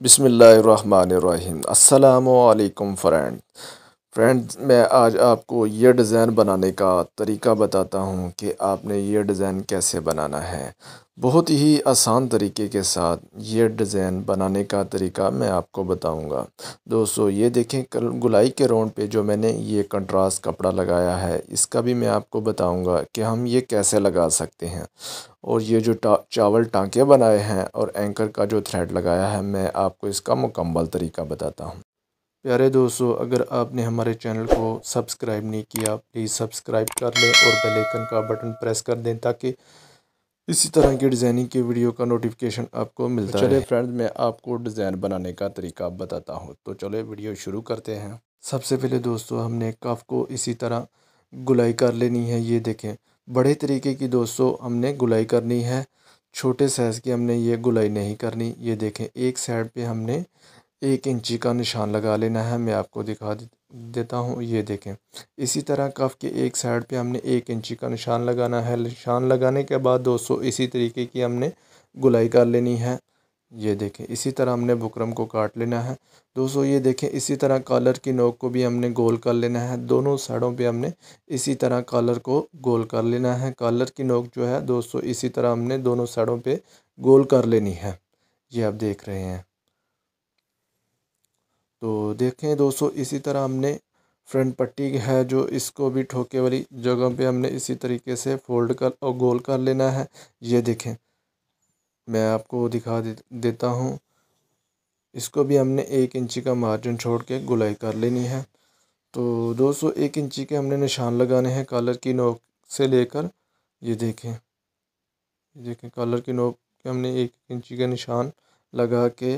بسم الله الرحمن الرحيم السلام عليكم فرند friends मैं आज आपको ये डिज़ाइन बनाने का तरीका बताता हूँ कि आपने ये डिज़ाइन कैसे बनाना है बहुत ही आसान तरीके के साथ ये डिज़ाइन बनाने का तरीका मैं आपको बताऊंगा दोस्तों ये देखें कल गुलाई के रोड पे जो मैंने ये कंट्रास्ट कपड़ा लगाया है इसका भी मैं आपको बताऊंगा कि हम ये कैसे लगा सकते हैं और ये जो टा, चावल टाँके बनाए हैं और एंकर का जो थ्रेड लगाया है मैं आपको इसका मुकम्मल तरीका बताता हूँ प्यारे दोस्तों अगर आपने हमारे चैनल को सब्सक्राइब नहीं किया प्लीज़ सब्सक्राइब कर लें और बेल आइकन का बटन प्रेस कर दें ताकि इसी तरह की डिज़ाइनिंग की वीडियो का नोटिफिकेशन आपको तो मिलता है चलिए फ्रेंड्स मैं आपको डिज़ाइन बनाने का तरीका बताता हूँ तो चलो वीडियो शुरू करते हैं सबसे पहले दोस्तों हमने कफ को इसी तरह गुलाई कर लेनी है ये देखें बड़े तरीके की दोस्तों हमने गुलाई करनी है छोटे साइज़ की हमने ये गुलाई नहीं करनी ये देखें एक साइड पे हमने एक इंची का निशान लगा लेना है मैं आपको दिखा देता हूँ ये देखें इसी तरह कफ के एक साइड पे हमने एक इंची का निशान लगाना है निशान लगाने के बाद दोस्तों इसी तरीके की हमने गुलाई कर लेनी है ये देखें इसी तरह हमने बुकरम को काट लेना है दोस्तों ये देखें इसी तरह कॉलर की नोक को भी हमने गोल कर लेना है दोनों साइडों पे हमने इसी तरह कॉलर को गोल कर लेना है कॉलर की नोक जो है दोस्तों इसी तरह हमने दोनों साइडों पे गोल कर लेनी है ये आप देख रहे हैं तो देखें दोस्तों इसी तरह हमने फ्रंट पट्टी है जो इसको भी ठोके वाली जगह पे हमने इसी तरीके से फोल्ड कर और गोल कर लेना है ये देखें मैं आपको दिखा दे, देता हूँ इसको भी हमने एक इंची का मार्जिन छोड़ के गुलाई कर लेनी है तो दोस्तों एक इंची के हमने निशान लगाने हैं कॉलर की नोक से लेकर ये देखें ये देखें कॉलर की नोक के हमने एक इंची का निशान लगा के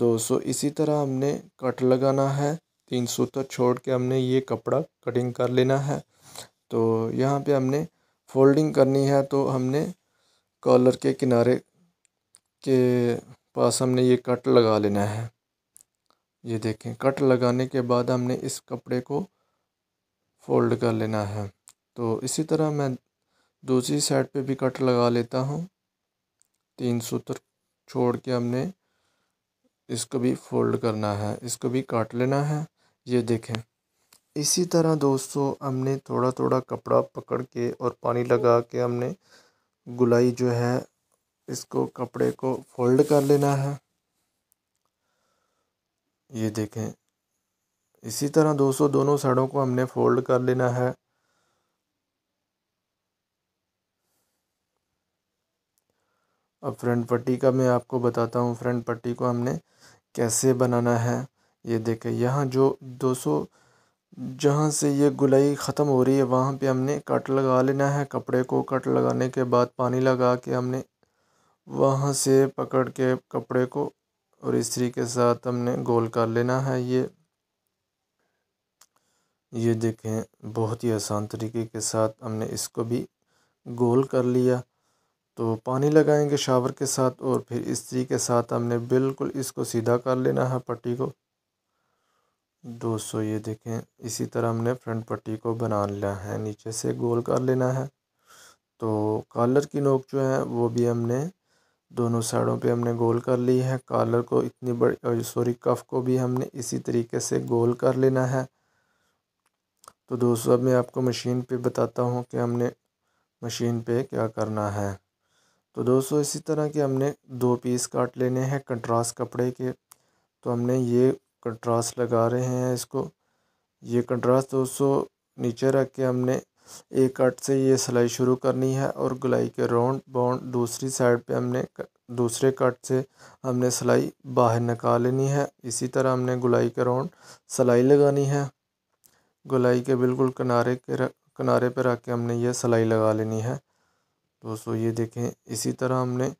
दो सौ इसी तरह हमने कट लगाना है तीन सूत्र छोड़ के हमने ये कपड़ा कटिंग कर लेना है तो यहाँ पे हमने फोल्डिंग करनी है तो हमने कॉलर के किनारे के पास हमने ये कट लगा लेना है ये देखें कट लगाने के बाद हमने इस कपड़े को फोल्ड कर लेना है तो इसी तरह मैं दूसरी साइड पे भी कट लगा लेता हूँ तीन सूत्र छोड़ के हमने इसको भी फोल्ड करना है इसको भी काट लेना है ये देखें इसी तरह दोस्तों हमने थोड़ा थोड़ा कपड़ा पकड़ के और पानी लगा के हमने गुलाई जो है इसको कपड़े को फोल्ड कर लेना है ये देखें इसी तरह दोस्तों दोनों साइडों को हमने फोल्ड कर लेना है अब फ्रंट पट्टी का मैं आपको बताता हूँ फ्रंट पट्टी को हमने कैसे बनाना है ये देखें यहाँ जो 200 जहाँ से ये गुलाई ख़त्म हो रही है वहाँ पे हमने कट लगा लेना है कपड़े को कट लगाने के बाद पानी लगा के हमने वहाँ से पकड़ के कपड़े को और इसी के साथ हमने गोल कर लेना है ये ये देखें बहुत ही आसान तरीके के साथ हमने इसको भी गोल कर लिया तो पानी लगाएंगे शावर के साथ और फिर इसी के साथ हमने बिल्कुल इसको सीधा कर लेना है पट्टी को दोस्तों ये देखें इसी तरह हमने फ्रंट पट्टी को बना लिया है नीचे से गोल कर लेना है तो कॉलर की नोक जो है वो भी हमने दोनों साइडों पे हमने गोल कर ली है कॉलर को इतनी बड़ी सॉरी कफ को भी हमने इसी तरीके से गोल कर लेना है तो दोस्तों अब मैं आपको मशीन पे बताता हूँ कि हमने मशीन पे क्या करना है तो दोस्तों इसी तरह के हमने दो पीस काट लेने हैं कंट्रास्ट कपड़े के तो हमने ये कंट्रास्ट लगा रहे हैं इसको ये कंट्रास्ट दोस्तों नीचे रख के हमने एक कट से ये सिलाई शुरू करनी है और गलाई के राउंड बाउंड दूसरी साइड पे हमने दूसरे कट से हमने सिलाई बाहर निकाल लेनी है इसी तरह हमने गलाई के राउंड सिलाई लगानी है गलाई के बिल्कुल किनारे के रख किनारे पे रख के हमने ये सिलाई लगा लेनी है दोस्तों ये देखें इसी तरह हमने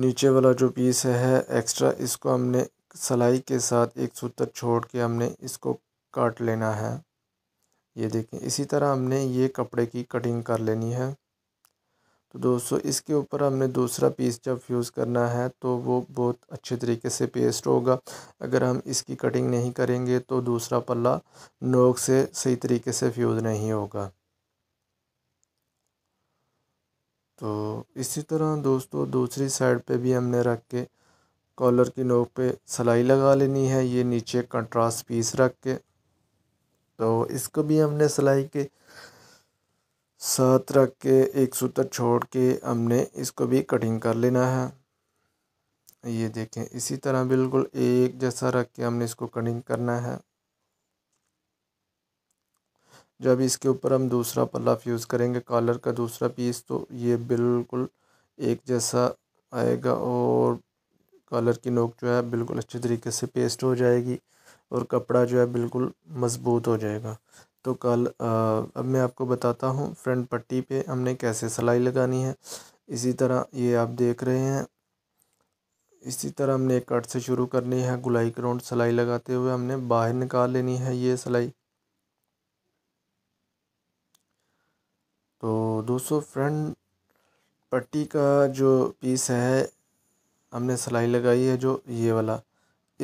नीचे वाला जो पीस है एक्स्ट्रा इसको हमने सलाई के साथ एक सूत्र छोड़ के हमने इसको काट लेना है ये देखें इसी तरह हमने ये कपड़े की कटिंग कर लेनी है तो दोस्तों इसके ऊपर हमने दूसरा पीस जब फ्यूज़ करना है तो वो बहुत अच्छे तरीके से पेस्ट होगा अगर हम इसकी कटिंग नहीं करेंगे तो दूसरा पल्ला नोक से सही तरीके से फ्यूज़ नहीं होगा तो इसी तरह दोस्तों दूसरी साइड पे भी हमने रख के कॉलर की नोक पे सलाई लगा लेनी है ये नीचे कंट्रास्ट पीस रख के तो इसको भी हमने सलाई के साथ रख के एक सूत्र छोड़ के हमने इसको भी कटिंग कर लेना है ये देखें इसी तरह बिल्कुल एक जैसा रख के हमने इसको कटिंग करना है जो अभी इसके ऊपर हम दूसरा पल्ला यूज़ करेंगे कॉलर का दूसरा पीस तो ये बिल्कुल एक जैसा आएगा और कॉलर की नोक जो है बिल्कुल अच्छे तरीके से पेस्ट हो जाएगी और कपड़ा जो है बिल्कुल मज़बूत हो जाएगा तो कल अब मैं आपको बताता हूँ फ्रंट पट्टी पे हमने कैसे सिलाई लगानी है इसी तरह ये आप देख रहे हैं इसी तरह हमने एक कट से शुरू करनी है गुलाई ग्राउंड सिलाई लगाते हुए हमने बाहर निकाल लेनी है ये सिलाई तो दोस्तों फ्रंट पट्टी का जो पीस है हमने सिलाई लगाई है जो ये वाला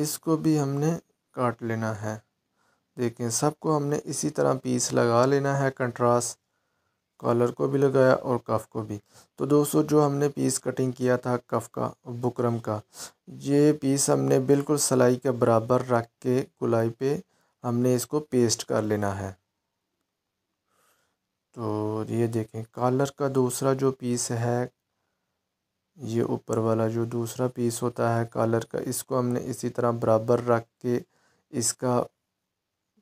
इसको भी हमने काट लेना है देखें सबको हमने इसी तरह पीस लगा लेना है कंट्रास्ट कॉलर को भी लगाया और कफ को भी तो दोस्तों जो हमने पीस कटिंग किया था कफ का बुकरम का ये पीस हमने बिल्कुल सिलाई के बराबर रख के गुलाई पे हमने इसको पेस्ट कर लेना है तो ये देखें कॉलर का दूसरा जो पीस है ये ऊपर वाला जो दूसरा पीस होता है कॉलर का इसको हमने इसी तरह बराबर रख के इसका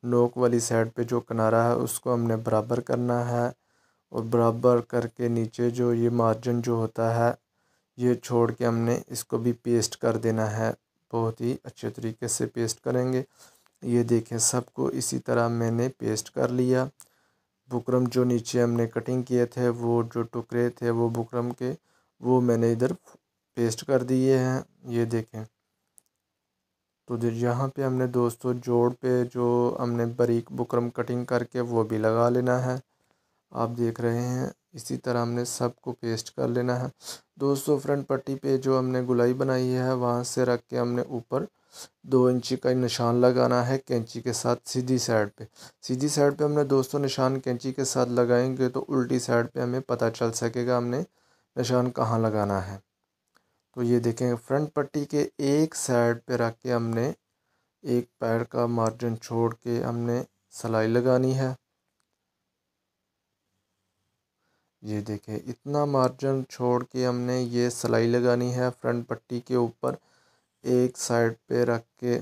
नोक वाली साइड पे जो किनारा है उसको हमने बराबर करना है और बराबर करके नीचे जो ये मार्जिन जो होता है ये छोड़ के हमने इसको भी पेस्ट कर देना है बहुत ही अच्छे तरीके से पेस्ट करेंगे ये देखें सबको इसी तरह मैंने पेस्ट कर लिया बुकरम जो नीचे हमने कटिंग किए थे वो जो टुकड़े थे वो बुकरम के वो मैंने इधर पेस्ट कर दिए हैं ये देखें तो यहाँ पे हमने दोस्तों जोड़ पे जो हमने बारीक बुकरम कटिंग करके वो भी लगा लेना है आप देख रहे हैं इसी तरह हमने सबको पेस्ट कर लेना है दोस्तों फ्रंट पट्टी पे जो हमने गुलाई बनाई है वहाँ से रख के हमने ऊपर दो इंची का निशान लगाना है कैंची के साथ सीधी साइड पे सीधी साइड पे हमने दोस्तों निशान कैंची के साथ लगाएंगे तो उल्टी साइड पे हमें पता चल सकेगा हमने निशान कहाँ लगाना है तो ये देखें फ्रंट पट्टी के एक साइड पर रख के हमने एक पैर का मार्जिन छोड़ के हमने सलाई लगानी है ये देखें इतना मार्जिन छोड़ के हमने ये सिलाई लगानी है फ्रंट पट्टी के ऊपर एक साइड पे रख के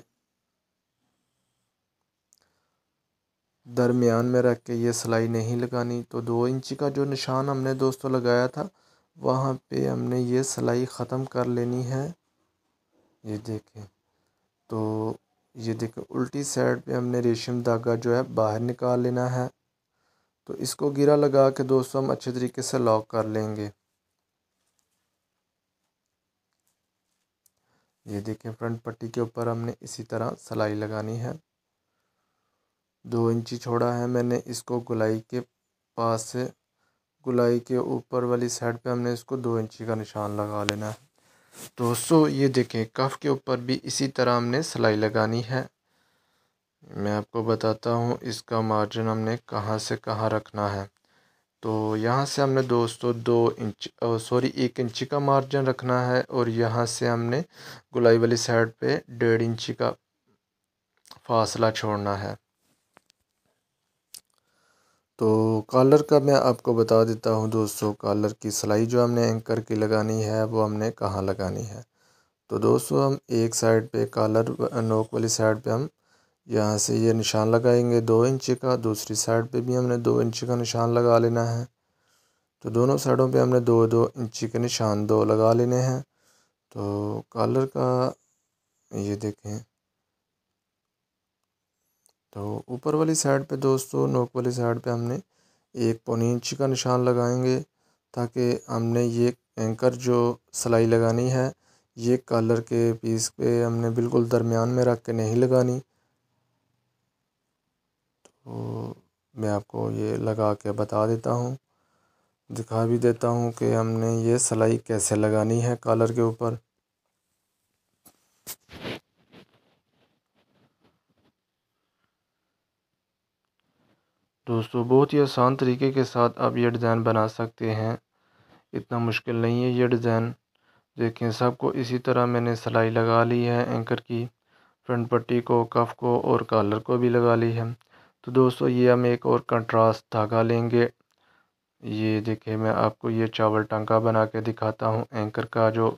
दरमियान में रख के ये सिलाई नहीं लगानी तो दो इंच का जो निशान हमने दोस्तों लगाया था वहाँ पे हमने ये सिलाई ख़त्म कर लेनी है ये देखें तो ये देखें उल्टी साइड पे हमने रेशम धागा जो है बाहर निकाल लेना है तो इसको गिरा लगा के दोस्तों हम अच्छे तरीके से लॉक कर लेंगे ये देखें फ्रंट पट्टी के ऊपर हमने इसी तरह सलाई लगानी है दो इंची छोड़ा है मैंने इसको गुलाई के पास से गुलाई के ऊपर वाली साइड पे हमने इसको दो इंची का निशान लगा लेना है दोस्तों ये देखें कफ के ऊपर भी इसी तरह हमने सलाई लगानी है मैं आपको बताता हूँ इसका मार्जिन हमने कहाँ से कहाँ रखना है तो यहाँ से हमने दोस्तों दो इंच सॉरी एक इंची का मार्जिन रखना है और यहाँ से हमने गुलाई वाली साइड पे डेढ़ इंची का फासला छोड़ना है तो कॉलर का मैं आपको बता देता हूँ दोस्तों कॉलर की सिलाई जो हमने एंकर की लगानी है वो हमने कहाँ लगानी है तो दोस्तों हम एक साइड पे कॉलर नोक वाली साइड पे हम यहाँ से ये निशान लगाएंगे दो इंच का दूसरी साइड पे भी हमने दो इंच का निशान लगा लेना है तो दोनों साइडों पे हमने दो दो इंची के निशान दो लगा लेने हैं तो कॉलर का ये देखें तो ऊपर वाली साइड पे दोस्तों नोक वाली साइड पे हमने एक पौनी इंची का निशान लगाएंगे ताकि हमने ये एंकर जो सिलाई लगानी है ये कॉलर के पीस पे हमने बिल्कुल दरमियान में रख के नहीं लगानी मैं आपको ये लगा के बता देता हूँ दिखा भी देता हूँ कि हमने ये सिलाई कैसे लगानी है कॉलर के ऊपर दोस्तों बहुत ही आसान तरीके के साथ आप ये डिज़ाइन बना सकते हैं इतना मुश्किल नहीं है ये डिज़ाइन देखें सबको इसी तरह मैंने सिलाई लगा ली है एंकर की फ्रंट पट्टी को कफ को और कॉलर को भी लगा ली है तो दोस्तों ये हम एक और कंट्रास्ट धागा लेंगे ये देखिए मैं आपको ये चावल टंका बना के दिखाता हूँ एंकर का जो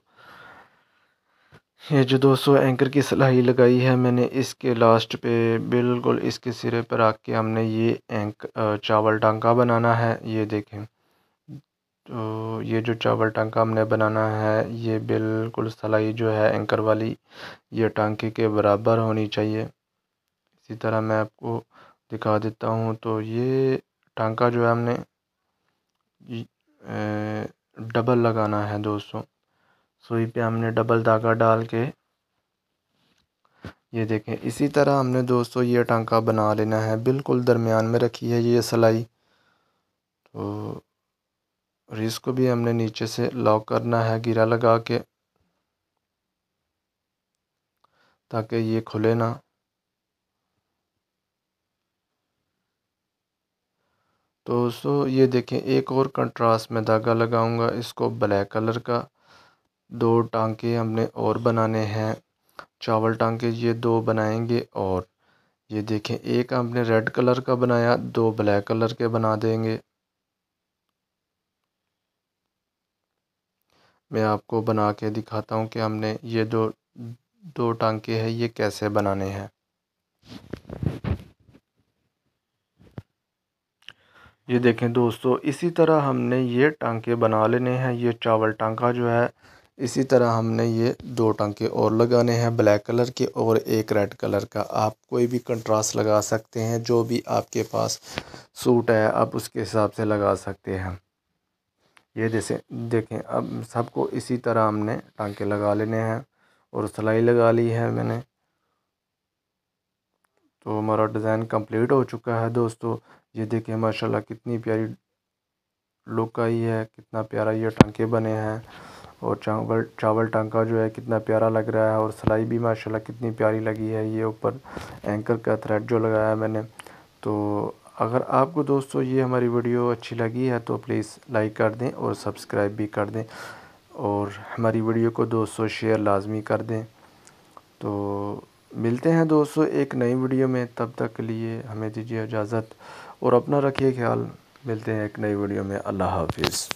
ये जो दोस्तों एंकर की सिलाई लगाई है मैंने इसके लास्ट पे बिल्कुल इसके सिरे पर के हमने ये एंक चावल टांका बनाना है ये देखें तो ये जो चावल टांका हमने बनाना है ये बिल्कुल सलाई जो है एंकर वाली ये टांके के बराबर होनी चाहिए इसी तरह मैं आपको दिखा देता हूँ तो ये टांका जो है हमने डबल लगाना है दोस्तों सुई पे हमने डबल धागा डाल के ये देखें इसी तरह हमने दोस्तों ये टांका बना लेना है बिल्कुल दरमियान में रखी है ये सिलाई तो और इसको भी हमने नीचे से लॉक करना है गिरा लगा के ताकि ये खुले ना तो दोस्तों ये देखें एक और कंट्रास्ट में धागा लगाऊंगा इसको ब्लैक कलर का दो टांके हमने और बनाने हैं चावल टांके ये दो बनाएंगे और ये देखें एक हमने रेड कलर का बनाया दो ब्लैक कलर के बना देंगे मैं आपको बना के दिखाता हूँ कि हमने ये दो दो टांके हैं ये कैसे बनाने हैं ये देखें दोस्तों इसी तरह हमने ये टांके बना लेने हैं ये चावल टांका जो है इसी तरह हमने ये दो टांके और लगाने हैं ब्लैक कलर के और एक रेड कलर का आप कोई भी कंट्रास्ट लगा सकते हैं जो भी आपके पास सूट है आप उसके हिसाब से लगा सकते हैं ये जैसे देखें अब सबको इसी तरह हमने टांके लगा लेने हैं और सिलाई लगा ली है मैंने तो हमारा डिज़ाइन कंप्लीट हो चुका है दोस्तों ये देखें माशाल्लाह कितनी प्यारी लुक आई है कितना प्यारा ये टांके बने हैं और चावल चावल टांका जो है कितना प्यारा लग रहा है और सिलाई भी माशाल्लाह कितनी प्यारी लगी है ये ऊपर एंकर का थ्रेड जो लगाया है मैंने तो अगर आपको दोस्तों ये हमारी वीडियो अच्छी लगी है तो प्लीज़ लाइक कर दें और सब्सक्राइब भी कर दें और हमारी वीडियो को दोस्तों शेयर लाजमी कर दें तो मिलते हैं दोस्तों एक नई वीडियो में तब तक के लिए हमें दीजिए इजाज़त और अपना रखिए ख्याल मिलते हैं एक नई वीडियो में अल्लाह हाफिज़